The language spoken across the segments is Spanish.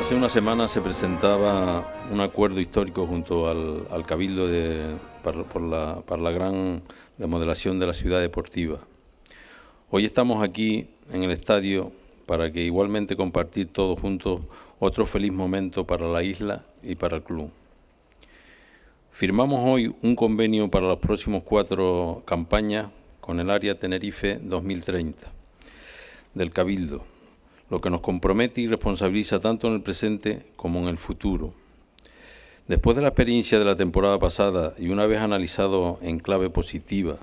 Hace una semana se presentaba un acuerdo histórico junto al, Cabildo de, para, por la, la gran remodelación de la ciudad deportiva. Hoy estamos aquí en el estadio para que igualmente compartir todos juntos otro feliz momento para la isla y para el club. Firmamos hoy un convenio para las próximas cuatro campañas con el área Tenerife 2030 del Cabildo, lo que nos compromete y responsabiliza tanto en el presente como en el futuro Después de la experiencia de la temporada pasada y una vez analizado en clave positiva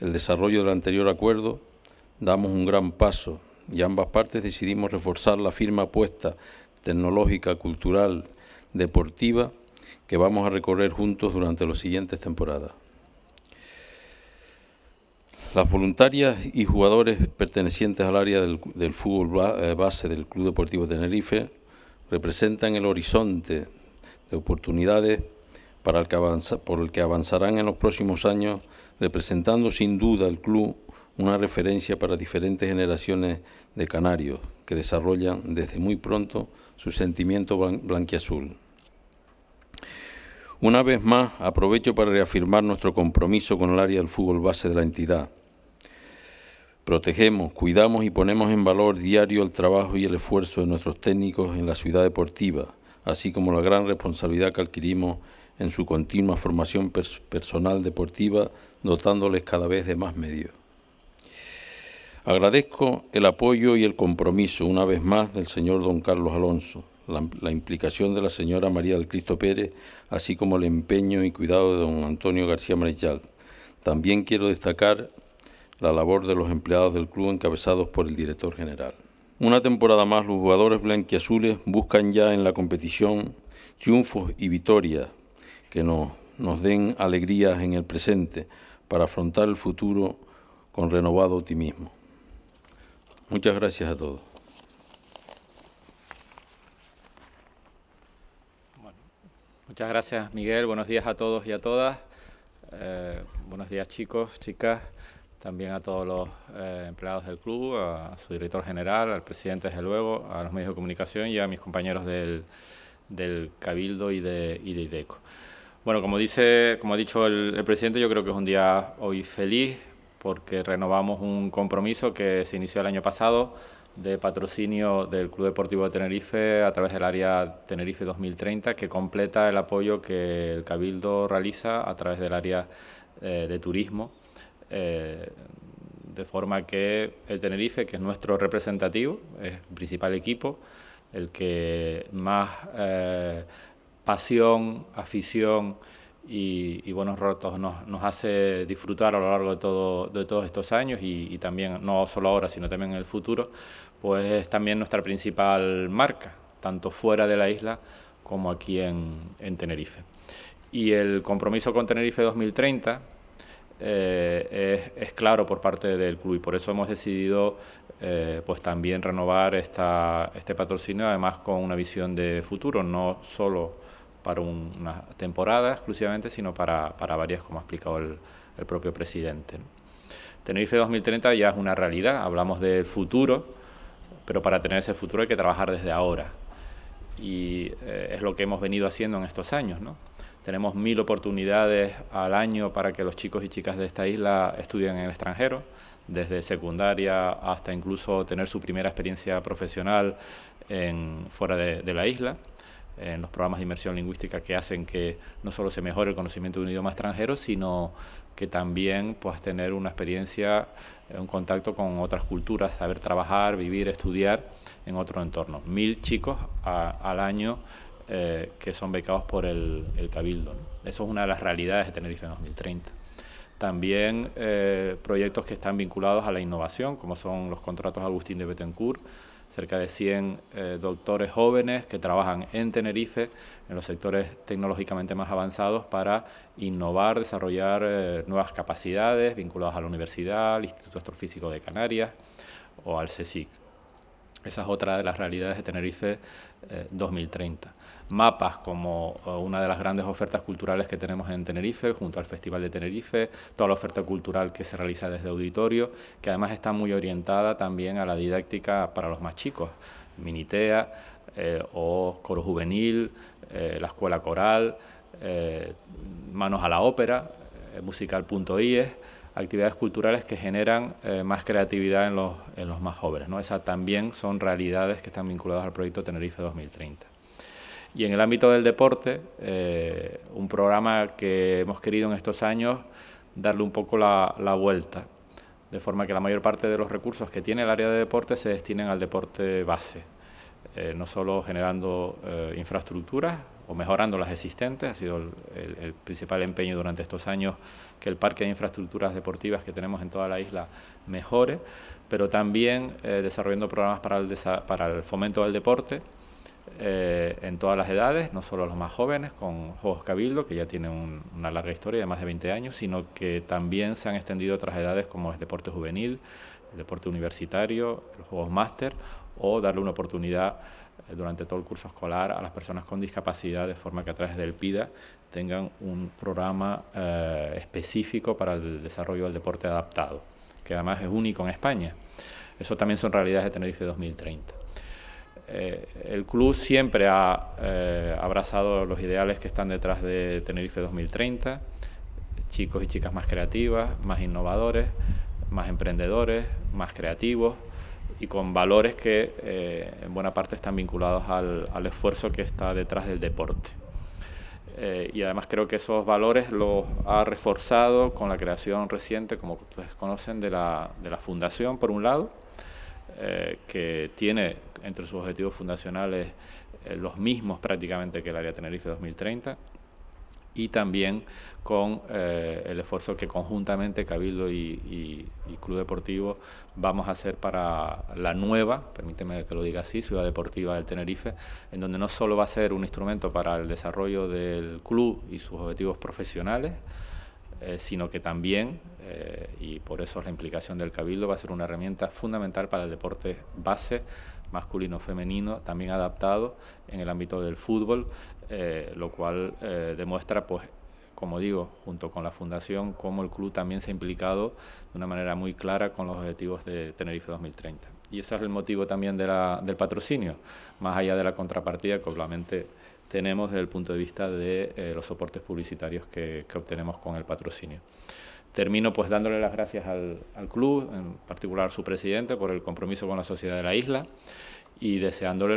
el desarrollo del anterior acuerdo, damos un gran paso y ambas partes decidimos reforzar la firma puesta tecnológica, cultural, deportiva que vamos a recorrer juntos durante las siguientes temporadas. Las voluntarias y jugadores pertenecientes al área del, del fútbol eh, base del Club Deportivo Tenerife representan el horizonte de oportunidades para el que por el que avanzarán en los próximos años, representando sin duda el club una referencia para diferentes generaciones de canarios que desarrollan desde muy pronto su sentimiento blanquiazul. Una vez más, aprovecho para reafirmar nuestro compromiso con el área del fútbol base de la entidad. Protegemos, cuidamos y ponemos en valor diario el trabajo y el esfuerzo de nuestros técnicos en la ciudad deportiva, así como la gran responsabilidad que adquirimos en su continua formación personal deportiva, dotándoles cada vez de más medios. Agradezco el apoyo y el compromiso, una vez más, del señor don Carlos Alonso, la, implicación de la señora María del Cristo Pérez, así como el empeño y cuidado de don Antonio García Marichal. También quiero destacar la labor de los empleados del club encabezados por el director general. Una temporada más, los jugadores blanquiazules buscan ya en la competición triunfos y victorias que nos, nos den alegrías en el presente para afrontar el futuro con renovado optimismo. Muchas gracias a todos. muchas gracias Miguel, buenos días a todos y a todas. Eh, buenos días chicos, chicas también a todos los eh, empleados del club, a su director general, al presidente desde luego, a los medios de comunicación y a mis compañeros del, del Cabildo y de, y de IDECO. Bueno, como dice, como ha dicho el, presidente, yo creo que es un día hoy feliz porque renovamos un compromiso que se inició el año pasado de patrocinio del Club Deportivo de Tenerife a través del área Tenerife 2030 que completa el apoyo que el Cabildo realiza a través del área eh, de turismo eh, de forma que el Tenerife, que es nuestro representativo, es el principal equipo, el que más eh, pasión, afición y, buenos rotos nos, hace disfrutar a lo largo de, todos estos años y, también, no solo ahora, sino también en el futuro, pues es también nuestra principal marca, tanto fuera de la isla como aquí en Tenerife. Y el compromiso con Tenerife 2030 eh, es, claro por parte del club y por eso hemos decidido eh, pues también renovar esta, este patrocinio, además con una visión de futuro, no solo para una temporada exclusivamente, sino para, para varias, como ha explicado el, propio presidente. Tenerife 2030 ya es una realidad, hablamos del futuro, pero para tener ese futuro hay que trabajar desde ahora. Y eh, es lo que hemos venido haciendo en estos años. ¿no? Tenemos mil oportunidades al año para que los chicos y chicas de esta isla estudien en el extranjero, desde secundaria hasta incluso tener su primera experiencia profesional en, fuera de, la isla en los programas de inmersión lingüística que hacen que no solo se mejore el conocimiento de un idioma extranjero, sino que también puedas tener una experiencia, un contacto con otras culturas, saber trabajar, vivir, estudiar en otro entorno. Mil chicos al año eh, que son becados por el, Cabildo. Eso es una de las realidades de Tenerife 2030. También eh, proyectos que están vinculados a la innovación, como son los contratos Agustín de Betancourt, cerca de 100 eh, doctores jóvenes que trabajan en Tenerife, en los sectores tecnológicamente más avanzados, para innovar, desarrollar nuevas capacidades vinculadas a la universidad, al Instituto Astrofísico de Canarias o al CSIC. Esa es otra de las realidades de Tenerife 2030. Eh, Mapas como eh, una de las grandes ofertas culturales que tenemos en Tenerife, junto al Festival de Tenerife, toda la oferta cultural que se realiza desde auditorio, que además está muy orientada también a la didáctica para los más chicos, Minitea eh, o Coro Juvenil, la Escuela Coral, Manos a la Ópera, musical.ies actividades culturales que generan eh, más creatividad en los, más jóvenes. ¿no? Esas también son realidades que están vinculadas al proyecto Tenerife 2030. Y en el ámbito del deporte, eh, un programa que hemos querido en estos años darle un poco la, vuelta, de forma que la mayor parte de los recursos que tiene el área de deporte se destinen al deporte base, eh, no solo generando eh, infraestructuras o mejorando las existentes, ha sido el, principal empeño durante estos años que el parque de infraestructuras deportivas que tenemos en toda la isla mejore, pero también eh, desarrollando programas para el, para el fomento del deporte en todas las edades, no solo los más jóvenes, con Juegos Cabildo, que ya tiene una larga historia de más de 20 años, sino que también se han extendido otras edades como es deporte juvenil, el deporte universitario, los Juegos Máster o darle una oportunidad eh, durante todo el curso escolar a las personas con discapacidad, de forma que a través del PIDA tengan un programa eh, específico para el desarrollo del deporte adaptado, que además es único en España. Eso también son realidades de Tenerife 2030. Eh, el club siempre ha abrazado los ideales que están detrás de Tenerife 2030, chicos y chicas más creativas, más innovadores, más emprendedores, más creativos y con valores que eh, en buena parte están vinculados al, esfuerzo que está detrás del deporte. Eh, y además creo que esos valores los ha reforzado con la creación reciente, como ustedes conocen, de la, fundación, por un lado, eh, que tiene entre sus objetivos fundacionales los mismos prácticamente que el Área Tenerife 2030 y también con eh, el esfuerzo que conjuntamente Cabildo y, y, Club Deportivo vamos a hacer para la nueva, permíteme que lo diga así, Ciudad Deportiva del Tenerife, en donde no solo va a ser un instrumento para el desarrollo del club y sus objetivos profesionales, eh, sino que también, eh, y por eso la implicación del Cabildo, va a ser una herramienta fundamental para el deporte base, masculino-femenino, también adaptado en el ámbito del fútbol, eh, lo cual demuestra, pues, como digo, junto con la Fundación, cómo el club también se ha implicado de una manera muy clara con los objetivos de Tenerife 2030. Y ese es el motivo también de la, del patrocinio, más allá de la contrapartida que obviamente tenemos desde el punto de vista de eh, los soportes publicitarios que, que, obtenemos con el patrocinio. Termino pues dándole las gracias al, al club, en particular a su presidente, por el compromiso con la sociedad de la isla y deseándole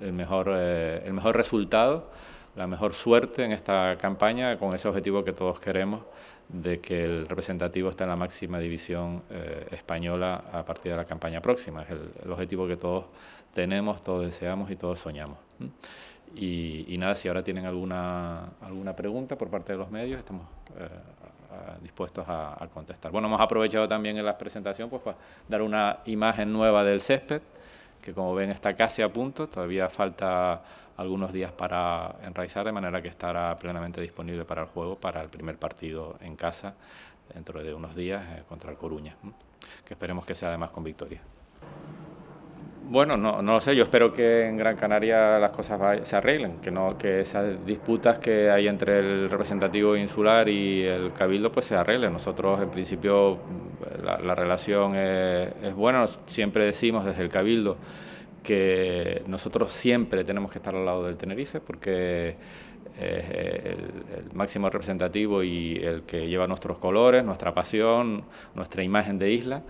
el, mejor, eh, el mejor resultado, la mejor suerte en esta campaña con ese objetivo que todos queremos de que el representativo esté en la máxima división eh, española a partir de la campaña próxima. Es el objetivo que todos tenemos, todos deseamos y todos soñamos. Y, nada, si ahora tienen alguna, alguna pregunta por parte de los medios, estamos eh, dispuestos a, contestar. Bueno, hemos aprovechado también en la presentación pues, para dar una imagen nueva del césped, que como ven está casi a punto, todavía falta algunos días para enraizar, de manera que estará plenamente disponible para el juego, para el primer partido en casa, dentro de unos días, eh, contra el Coruña, que esperemos que sea además con victoria. Bueno, no, no lo sé. Yo espero que en Gran Canaria las cosas se arreglen, que no que esas disputas que hay entre el representativo insular y el cabildo pues se arreglen. Nosotros en principio la, relación es, buena. Siempre decimos desde el cabildo que nosotros siempre tenemos que estar al lado del Tenerife porque es eh, el, máximo representativo y el que lleva nuestros colores, nuestra pasión, nuestra imagen de isla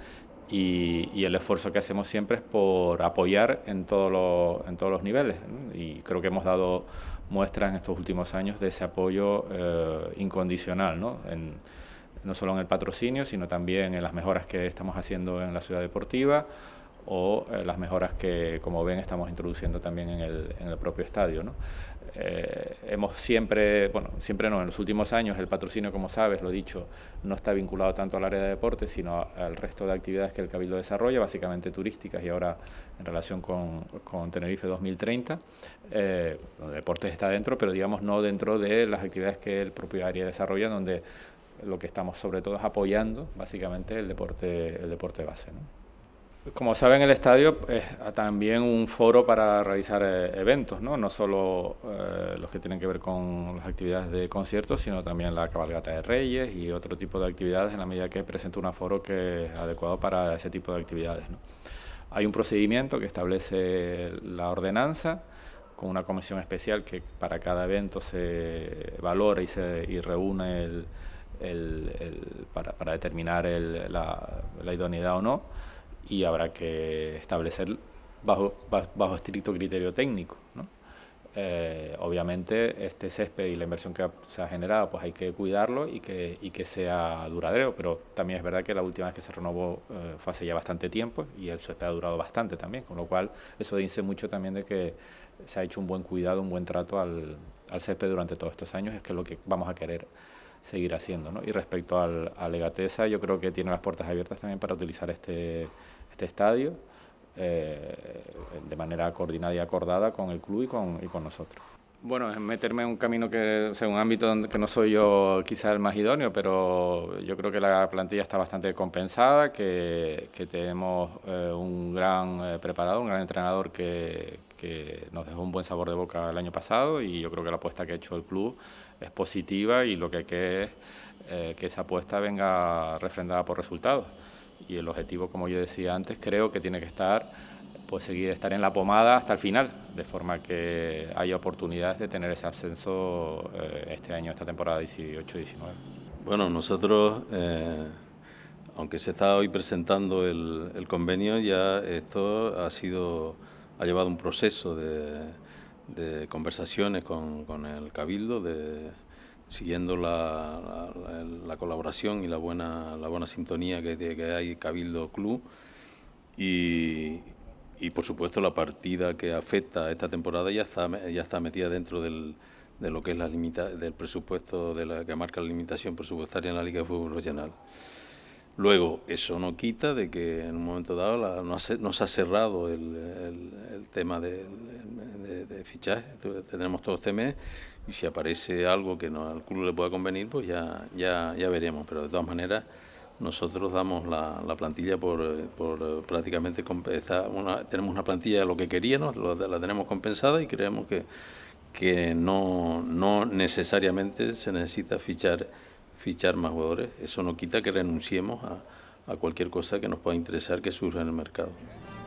y, el esfuerzo que hacemos siempre es por apoyar en, todo en todos los niveles. Y creo que hemos dado muestra en estos últimos años de ese apoyo eh, incondicional, ¿no? En, no solo en el patrocinio, sino también en las mejoras que estamos haciendo en la ciudad deportiva o eh, las mejoras que, como ven, estamos introduciendo también en el, en el propio estadio. ¿no? Eh, Hemos siempre, bueno, siempre no, en los últimos años el patrocinio, como sabes, lo he dicho, no está vinculado tanto al área de deporte, sino al resto de actividades que el Cabildo desarrolla, básicamente turísticas y ahora en relación con, Tenerife 2030. Eh, deportes está dentro, pero digamos no dentro de las actividades que el propio área desarrolla, donde lo que estamos sobre todo es apoyando básicamente el deporte, el deporte base. Como saben, el estadio es también un foro para realizar eh, eventos, no, no solo eh, los que tienen que ver con las actividades de conciertos, sino también la cabalgata de Reyes y otro tipo de actividades en la medida que presenta un aforo que es adecuado para ese tipo de actividades. Hay un procedimiento que establece la ordenanza con una comisión especial que para cada evento se valora y, se, y reúne el, el, para, para, determinar la, la idoneidad o no y habrá que establecer bajo, bajo estricto criterio técnico. ¿no? Eh, obviamente este césped y la inversión que se ha generado, pues hay que cuidarlo y que, y que sea duradero, pero también es verdad que la última vez que se renovó eh, fue hace ya bastante tiempo y el césped ha durado bastante también, con lo cual eso dice mucho también de que se ha hecho un buen cuidado, un buen trato al, al césped durante todos estos años, es que es lo que vamos a querer seguir haciendo. Y respecto al, a Legatesa, yo creo que tiene las puertas abiertas también para utilizar este, este estadio eh, de manera coordinada y acordada con el club y con, y con nosotros. Bueno, es meterme en un camino que, sea, un ámbito que no soy yo quizá el más idóneo, pero yo creo que la plantilla está bastante compensada, que, tenemos eh, un gran eh, preparado, un gran entrenador que, nos dejó un buen sabor de boca el año pasado y yo creo que la apuesta que ha hecho el club es positiva y lo que hay que es eh, que esa apuesta venga refrendada por resultados. Y el objetivo, como yo decía antes, creo que tiene que estar pues seguir estar en la pomada hasta el final, de forma que haya oportunidades de tener ese ascenso eh, este año, esta temporada 18-19. Bueno, nosotros, eh, aunque se está hoy presentando el, el, convenio, ya esto ha sido, ha llevado un proceso de, de conversaciones con, con, el Cabildo, de, siguiendo la, la, la, colaboración y la buena, la buena sintonía que, que hay Cabildo Club. Y, y por supuesto la partida que afecta a esta temporada ya está, ya está metida dentro del, de lo que es la del presupuesto de la que marca la limitación presupuestaria en la Liga de Fútbol Regional. Luego, eso no quita de que en un momento dado la, nos, ha cerrado el, tema de, fichaje, tenemos todo este mes y si aparece algo que no, al club le pueda convenir, pues ya, ya, ya veremos, pero de todas maneras nosotros damos la, plantilla por, eh, eh, prácticamente una, tenemos una plantilla de lo que queríamos, la tenemos compensada y creemos que, no, necesariamente se necesita fichar, fichar más jugadores. Eso no quita que renunciemos a cualquier cosa que nos pueda interesar que surja en el mercado.